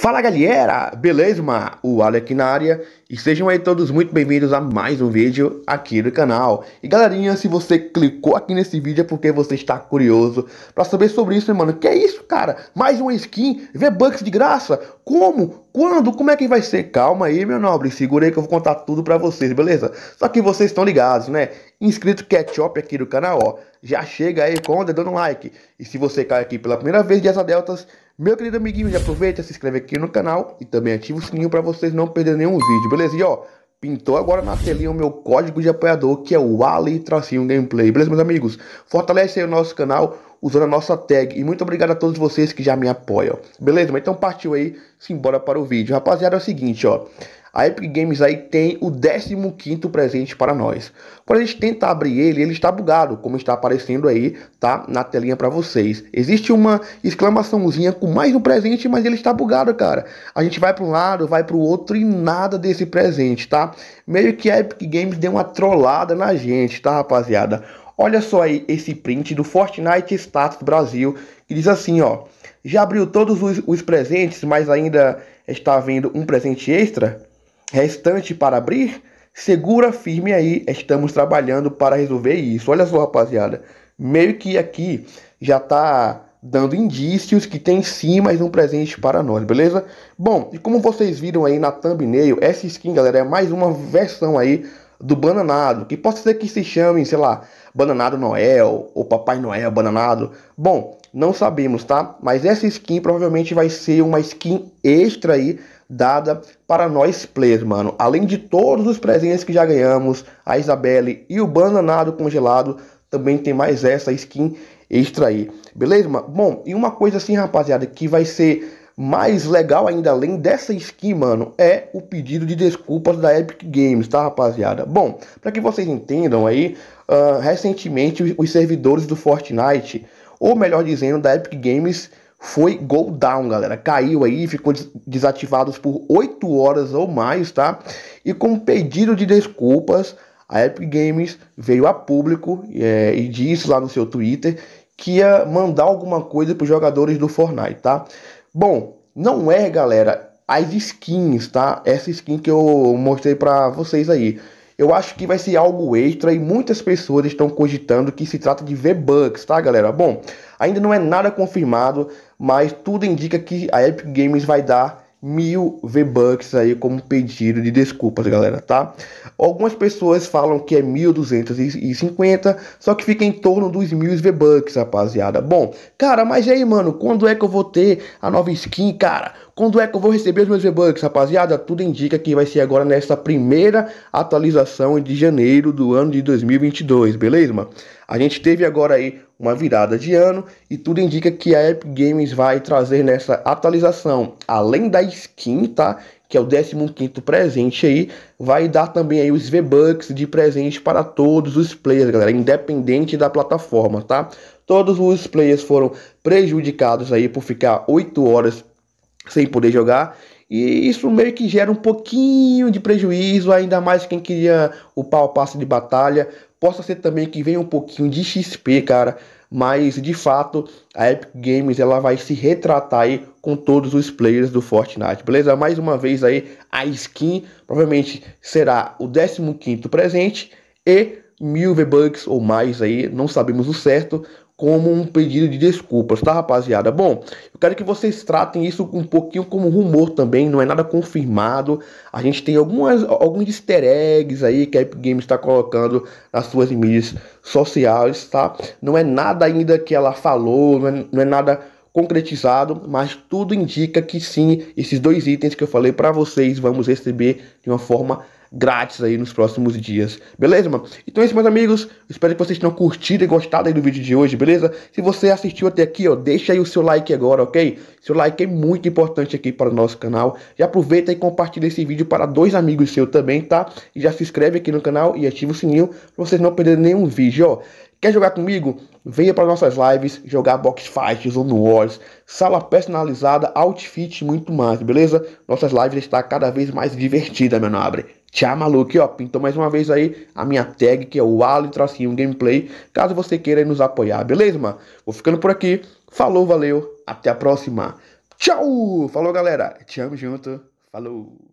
Fala galera, beleza? O Alec na área e sejam aí todos muito bem-vindos a mais um vídeo aqui do canal. E galerinha, se você clicou aqui nesse vídeo é porque você está curioso para saber sobre isso, mano? Que é isso, cara? Mais uma skin V-Bucks de graça? Como? Quando? Como é que vai ser? Calma aí, meu nobre, segura aí que eu vou contar tudo pra vocês, beleza? Só que vocês estão ligados, né? Inscrito Ketchup aqui do canal, ó, já chega aí com o no like. E se você cai aqui pela primeira vez de Asa Deltas, meu querido amiguinho, já aproveita, se inscreve aqui no canal e também ativa o sininho para vocês não perderem nenhum vídeo, beleza? E ó, pintou agora na telinha o meu código de apoiador, que é o Ali-Gameplay, beleza, meus amigos? Fortalece aí o nosso canal usando a nossa tag. E muito obrigado a todos vocês que já me apoiam, beleza? Mas então partiu aí, simbora para o vídeo. Rapaziada, é o seguinte, ó a Epic Games aí tem o 15º presente para nós. Quando a gente tenta abrir ele, ele está bugado, como está aparecendo aí, tá? Na telinha para vocês. Existe uma exclamaçãozinha com mais um presente, mas ele está bugado, cara. A gente vai para um lado, vai para o outro e nada desse presente, tá? Meio que a Epic Games deu uma trollada na gente, tá, rapaziada? Olha só aí esse print do Fortnite Status Brasil, que diz assim, ó... Já abriu todos os, os presentes, mas ainda está vendo um presente extra? restante para abrir, segura firme aí, estamos trabalhando para resolver isso. Olha só, rapaziada, meio que aqui já tá dando indícios que tem sim mais um presente para nós, beleza? Bom, e como vocês viram aí na thumbnail, essa skin, galera, é mais uma versão aí do Bananado, que pode ser que se chame, sei lá, Bananado Noel ou Papai Noel Bananado. Bom, não sabemos, tá? Mas essa skin provavelmente vai ser uma skin extra aí dada para nós players, mano. Além de todos os presentes que já ganhamos, a Isabelle e o Bananado Congelado também tem mais essa skin extra aí. Beleza, mano? Bom, e uma coisa assim, rapaziada, que vai ser mais legal ainda além dessa skin, mano, é o pedido de desculpas da Epic Games, tá, rapaziada? Bom, para que vocês entendam aí, uh, recentemente os servidores do Fortnite, ou melhor dizendo, da Epic Games foi go down, galera. Caiu aí, ficou desativados por 8 horas ou mais, tá? E com pedido de desculpas, a Epic Games veio a público é, e disse lá no seu Twitter que ia mandar alguma coisa para os jogadores do Fortnite, tá? Bom, não é, galera, as skins, tá? Essa skin que eu mostrei para vocês aí eu acho que vai ser algo extra e muitas pessoas estão cogitando que se trata de V-Bucks, tá, galera? Bom, ainda não é nada confirmado, mas tudo indica que a Epic Games vai dar mil V-Bucks aí como pedido de desculpas, galera, tá? Algumas pessoas falam que é 1.250, só que fica em torno dos mil V-Bucks, rapaziada. Bom, cara, mas aí, mano, quando é que eu vou ter a nova skin, cara? Quando é que eu vou receber os meus e-bucks, rapaziada? Tudo indica que vai ser agora nessa primeira atualização de janeiro do ano de 2022, beleza, mano? A gente teve agora aí uma virada de ano e tudo indica que a Epic Games vai trazer nessa atualização, além da skin, tá? Que é o 15 presente aí, vai dar também aí os V-Bucks de presente para todos os players, galera, independente da plataforma, tá? Todos os players foram prejudicados aí por ficar 8 horas sem poder jogar. E isso meio que gera um pouquinho de prejuízo, ainda mais quem queria o pau passe de batalha. Possa ser também que venha um pouquinho de XP, cara. Mas de fato, a Epic Games ela vai se retratar aí com todos os players do Fortnite, beleza? Mais uma vez aí, a skin provavelmente será o 15 presente e mil V-Bucks ou mais aí, não sabemos o certo, como um pedido de desculpas, tá, rapaziada? Bom, eu quero que vocês tratem isso um pouquinho como rumor também, não é nada confirmado. A gente tem algumas, alguns easter eggs aí que a Epic Games está colocando nas suas mídias sociais, tá? Não é nada ainda que ela falou, não é, não é nada concretizado, mas tudo indica que sim, esses dois itens que eu falei para vocês vamos receber de uma forma grátis aí nos próximos dias, beleza, mano? Então é isso, meus amigos. Espero que vocês tenham curtido e gostado aí do vídeo de hoje, beleza? Se você assistiu até aqui, ó, deixa aí o seu like agora, ok? Seu like é muito importante aqui para o nosso canal. E aproveita e compartilha esse vídeo para dois amigos seus também, tá? E já se inscreve aqui no canal e ativa o sininho para vocês não perderem nenhum vídeo, ó. Quer jogar comigo? Venha para nossas lives jogar box fights, zone wars, sala personalizada, outfit e muito mais, beleza? Nossas lives está cada vez mais divertida, meu nobre. Tchau, maluco. ó, pintou mais uma vez aí a minha tag, que é o Ali Tracinho Gameplay, caso você queira nos apoiar, beleza, mano? Vou ficando por aqui. Falou, valeu. Até a próxima. Tchau! Falou, galera. Te amo junto. Falou.